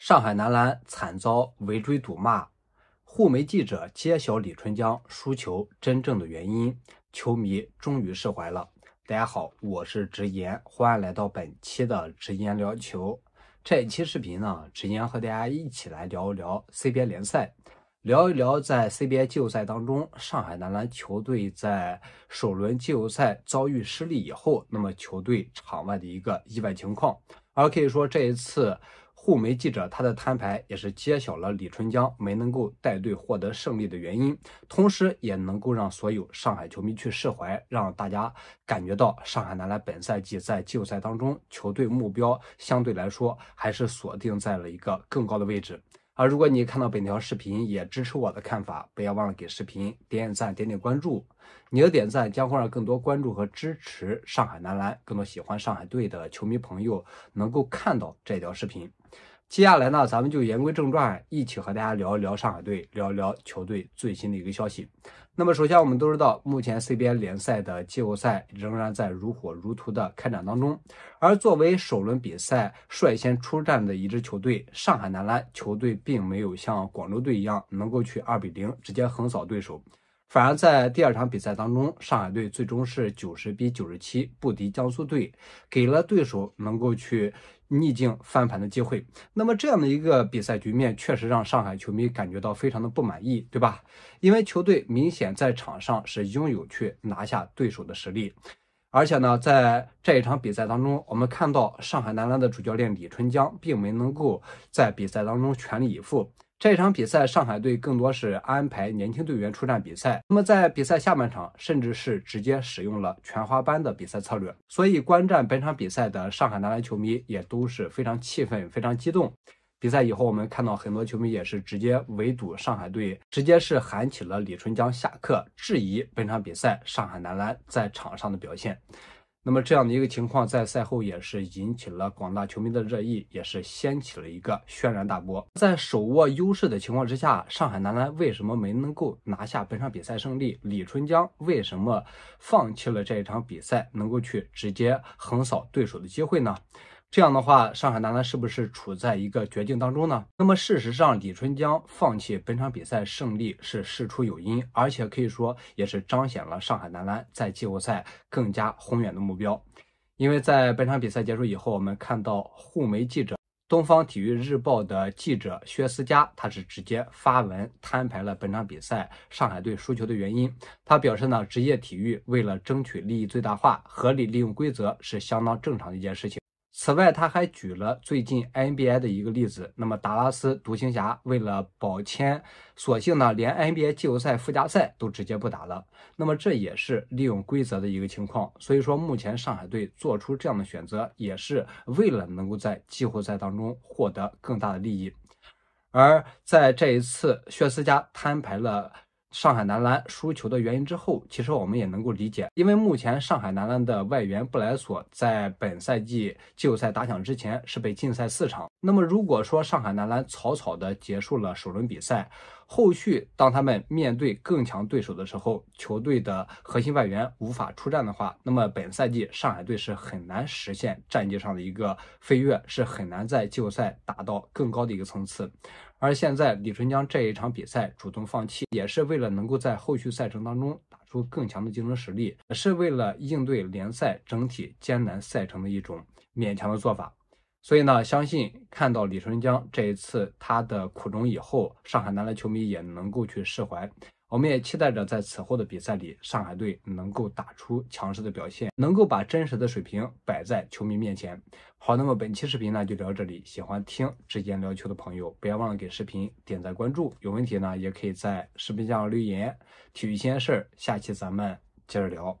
上海男篮惨遭围追堵骂，沪媒记者揭晓李春江输球真正的原因，球迷终于释怀了。大家好，我是直言，欢迎来到本期的直言聊球。这一期视频呢，直言和大家一起来聊一聊 CBA 联赛，聊一聊在 CBA 季后赛当中，上海男篮球队在首轮季后赛遭遇失利以后，那么球队场外的一个意外情况，而可以说这一次。沪媒记者他的摊牌也是揭晓了李春江没能够带队获得胜利的原因，同时也能够让所有上海球迷去释怀，让大家感觉到上海男篮本赛季在季后赛当中球队目标相对来说还是锁定在了一个更高的位置。而如果你看到本条视频，也支持我的看法，不要忘了给视频点点赞、点点关注。你的点赞将会让更多关注和支持上海男篮、更多喜欢上海队的球迷朋友能够看到这条视频。接下来呢，咱们就言归正传，一起和大家聊一聊上海队，聊一聊球队最新的一个消息。那么，首先我们都知道，目前 CBA 联赛的季后赛仍然在如火如荼的开展当中。而作为首轮比赛率先出战的一支球队，上海男篮球队并没有像广州队一样，能够去二比零直接横扫对手。反而在第二场比赛当中，上海队最终是九十比九十七不敌江苏队，给了对手能够去逆境翻盘的机会。那么这样的一个比赛局面，确实让上海球迷感觉到非常的不满意，对吧？因为球队明显在场上是拥有去拿下对手的实力，而且呢，在这一场比赛当中，我们看到上海男篮的主教练李春江，并没能够在比赛当中全力以赴。这场比赛，上海队更多是安排年轻队员出战比赛。那么在比赛下半场，甚至是直接使用了全花班的比赛策略。所以，观战本场比赛的上海男篮球迷也都是非常气愤、非常激动。比赛以后，我们看到很多球迷也是直接围堵上海队，直接是喊起了李春江下课，质疑本场比赛上海男篮在场上的表现。那么这样的一个情况，在赛后也是引起了广大球迷的热议，也是掀起了一个轩然大波。在手握优势的情况之下，上海男篮为什么没能够拿下本场比赛胜利？李春江为什么放弃了这一场比赛，能够去直接横扫对手的机会呢？这样的话，上海男篮是不是处在一个绝境当中呢？那么事实上，李春江放弃本场比赛胜利是事出有因，而且可以说也是彰显了上海男篮在季后赛更加宏远的目标。因为在本场比赛结束以后，我们看到沪媒记者、东方体育日报的记者薛思佳，他是直接发文摊牌了本场比赛上海队输球的原因。他表示呢，职业体育为了争取利益最大化，合理利用规则是相当正常的一件事情。此外，他还举了最近 NBA 的一个例子。那么，达拉斯独行侠为了保签，索性呢，连 NBA 季后赛附加赛都直接不打了。那么，这也是利用规则的一个情况。所以说，目前上海队做出这样的选择，也是为了能够在季后赛当中获得更大的利益。而在这一次，薛思佳摊牌了。上海男篮输球的原因之后，其实我们也能够理解，因为目前上海男篮的外援布莱索在本赛季季后赛打响之前是被禁赛四场。那么，如果说上海男篮草草的结束了首轮比赛，后续当他们面对更强对手的时候，球队的核心外援无法出战的话，那么本赛季上海队是很难实现战绩上的一个飞跃，是很难在季后赛达到更高的一个层次。而现在李春江这一场比赛主动放弃，也是为了能够在后续赛程当中打出更强的竞争实力，是为了应对联赛整体艰难赛程的一种勉强的做法。所以呢，相信看到李春江这一次他的苦衷以后，上海男篮球迷也能够去释怀。我们也期待着在此后的比赛里，上海队能够打出强势的表现，能够把真实的水平摆在球迷面前。好，那么本期视频呢就聊到这里，喜欢听之间聊球的朋友，不要忘了给视频点赞关注。有问题呢，也可以在视频下方留言。体育新鲜事儿，下期咱们接着聊。